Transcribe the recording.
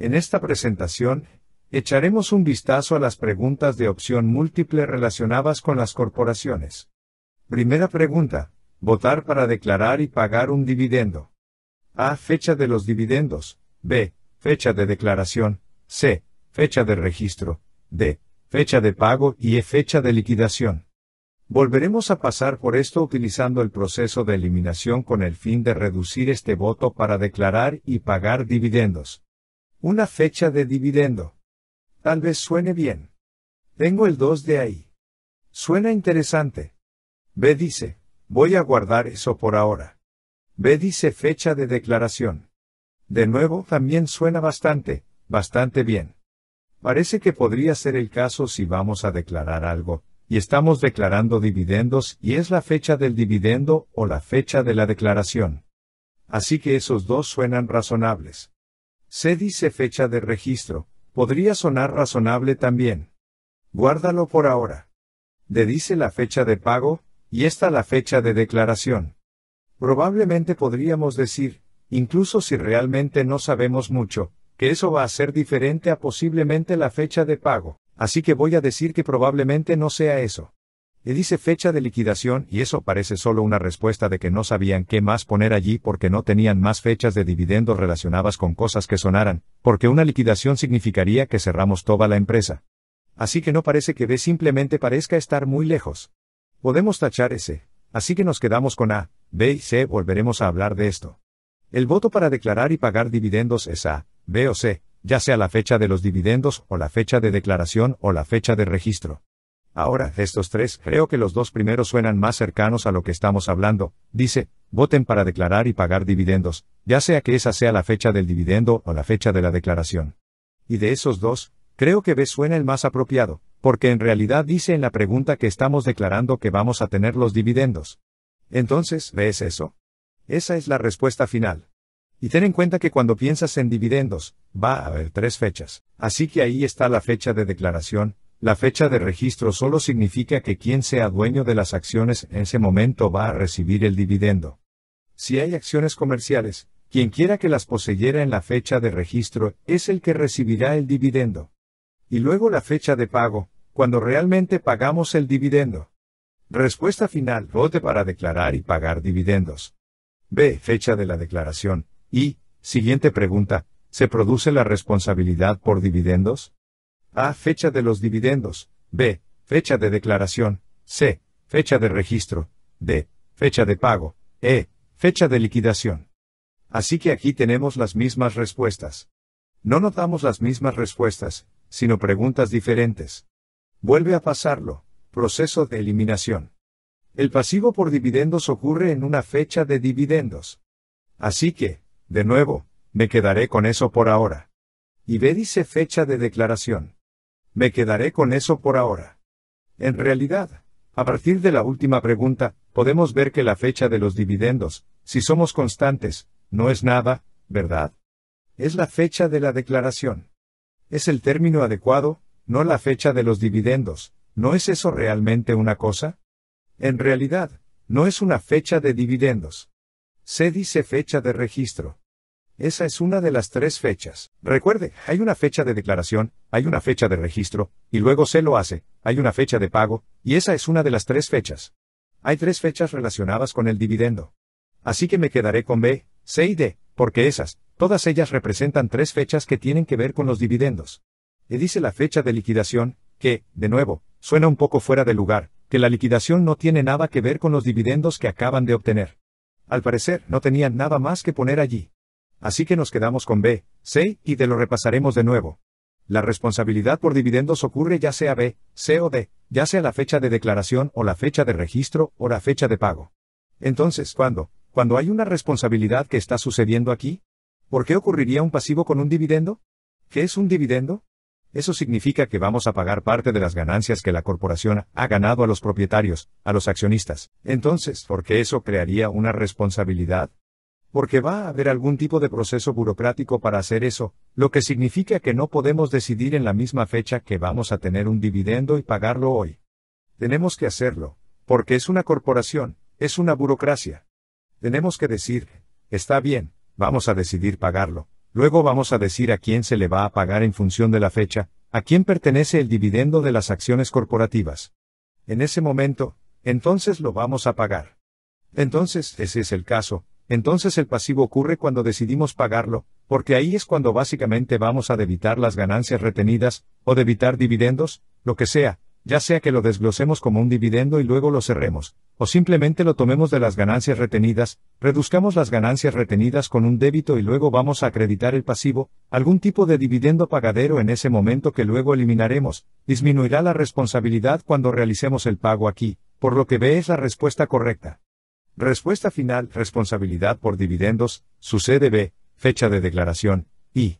En esta presentación, echaremos un vistazo a las preguntas de opción múltiple relacionadas con las corporaciones. Primera pregunta. Votar para declarar y pagar un dividendo. A. Fecha de los dividendos. B. Fecha de declaración. C. Fecha de registro. D. Fecha de pago y E. Fecha de liquidación. Volveremos a pasar por esto utilizando el proceso de eliminación con el fin de reducir este voto para declarar y pagar dividendos. Una fecha de dividendo. Tal vez suene bien. Tengo el 2 de ahí. Suena interesante. B dice, voy a guardar eso por ahora. B dice fecha de declaración. De nuevo, también suena bastante, bastante bien. Parece que podría ser el caso si vamos a declarar algo, y estamos declarando dividendos y es la fecha del dividendo o la fecha de la declaración. Así que esos dos suenan razonables. Se dice fecha de registro, podría sonar razonable también. Guárdalo por ahora. De dice la fecha de pago, y esta la fecha de declaración. Probablemente podríamos decir, incluso si realmente no sabemos mucho, que eso va a ser diferente a posiblemente la fecha de pago, así que voy a decir que probablemente no sea eso. Y dice fecha de liquidación y eso parece solo una respuesta de que no sabían qué más poner allí porque no tenían más fechas de dividendos relacionadas con cosas que sonaran, porque una liquidación significaría que cerramos toda la empresa. Así que no parece que B simplemente parezca estar muy lejos. Podemos tachar ese, así que nos quedamos con A, B y C, volveremos a hablar de esto. El voto para declarar y pagar dividendos es A, B o C, ya sea la fecha de los dividendos o la fecha de declaración o la fecha de registro. Ahora, estos tres, creo que los dos primeros suenan más cercanos a lo que estamos hablando, dice, voten para declarar y pagar dividendos, ya sea que esa sea la fecha del dividendo o la fecha de la declaración. Y de esos dos, creo que B suena el más apropiado, porque en realidad dice en la pregunta que estamos declarando que vamos a tener los dividendos. Entonces, ¿ves es eso. Esa es la respuesta final. Y ten en cuenta que cuando piensas en dividendos, va a haber tres fechas. Así que ahí está la fecha de declaración, la fecha de registro solo significa que quien sea dueño de las acciones en ese momento va a recibir el dividendo. Si hay acciones comerciales, quien quiera que las poseyera en la fecha de registro es el que recibirá el dividendo. Y luego la fecha de pago, cuando realmente pagamos el dividendo. Respuesta final. Vote para declarar y pagar dividendos. B. Fecha de la declaración. Y, siguiente pregunta, ¿se produce la responsabilidad por dividendos? A. Fecha de los dividendos. B. Fecha de declaración. C. Fecha de registro. D. Fecha de pago. E. Fecha de liquidación. Así que aquí tenemos las mismas respuestas. No notamos las mismas respuestas, sino preguntas diferentes. Vuelve a pasarlo. Proceso de eliminación. El pasivo por dividendos ocurre en una fecha de dividendos. Así que, de nuevo, me quedaré con eso por ahora. Y B dice fecha de declaración. Me quedaré con eso por ahora. En realidad, a partir de la última pregunta, podemos ver que la fecha de los dividendos, si somos constantes, no es nada, ¿verdad? Es la fecha de la declaración. Es el término adecuado, no la fecha de los dividendos, ¿no es eso realmente una cosa? En realidad, no es una fecha de dividendos. Se dice fecha de registro. Esa es una de las tres fechas. Recuerde, hay una fecha de declaración, hay una fecha de registro, y luego se lo hace, hay una fecha de pago, y esa es una de las tres fechas. Hay tres fechas relacionadas con el dividendo. Así que me quedaré con B, C y D, porque esas, todas ellas representan tres fechas que tienen que ver con los dividendos. E dice la fecha de liquidación, que, de nuevo, suena un poco fuera de lugar, que la liquidación no tiene nada que ver con los dividendos que acaban de obtener. Al parecer, no tenían nada más que poner allí. Así que nos quedamos con B, C, y te lo repasaremos de nuevo. La responsabilidad por dividendos ocurre ya sea B, C o D, ya sea la fecha de declaración o la fecha de registro o la fecha de pago. Entonces, ¿cuándo? Cuando hay una responsabilidad que está sucediendo aquí? ¿Por qué ocurriría un pasivo con un dividendo? ¿Qué es un dividendo? Eso significa que vamos a pagar parte de las ganancias que la corporación ha ganado a los propietarios, a los accionistas. Entonces, ¿por qué eso crearía una responsabilidad? porque va a haber algún tipo de proceso burocrático para hacer eso, lo que significa que no podemos decidir en la misma fecha que vamos a tener un dividendo y pagarlo hoy. Tenemos que hacerlo, porque es una corporación, es una burocracia. Tenemos que decir, está bien, vamos a decidir pagarlo, luego vamos a decir a quién se le va a pagar en función de la fecha, a quién pertenece el dividendo de las acciones corporativas. En ese momento, entonces lo vamos a pagar. Entonces, ese es el caso, entonces el pasivo ocurre cuando decidimos pagarlo, porque ahí es cuando básicamente vamos a debitar las ganancias retenidas, o debitar dividendos, lo que sea, ya sea que lo desglosemos como un dividendo y luego lo cerremos, o simplemente lo tomemos de las ganancias retenidas, reduzcamos las ganancias retenidas con un débito y luego vamos a acreditar el pasivo, algún tipo de dividendo pagadero en ese momento que luego eliminaremos, disminuirá la responsabilidad cuando realicemos el pago aquí, por lo que ve es la respuesta correcta. Respuesta final, responsabilidad por dividendos, su CDB, fecha de declaración, y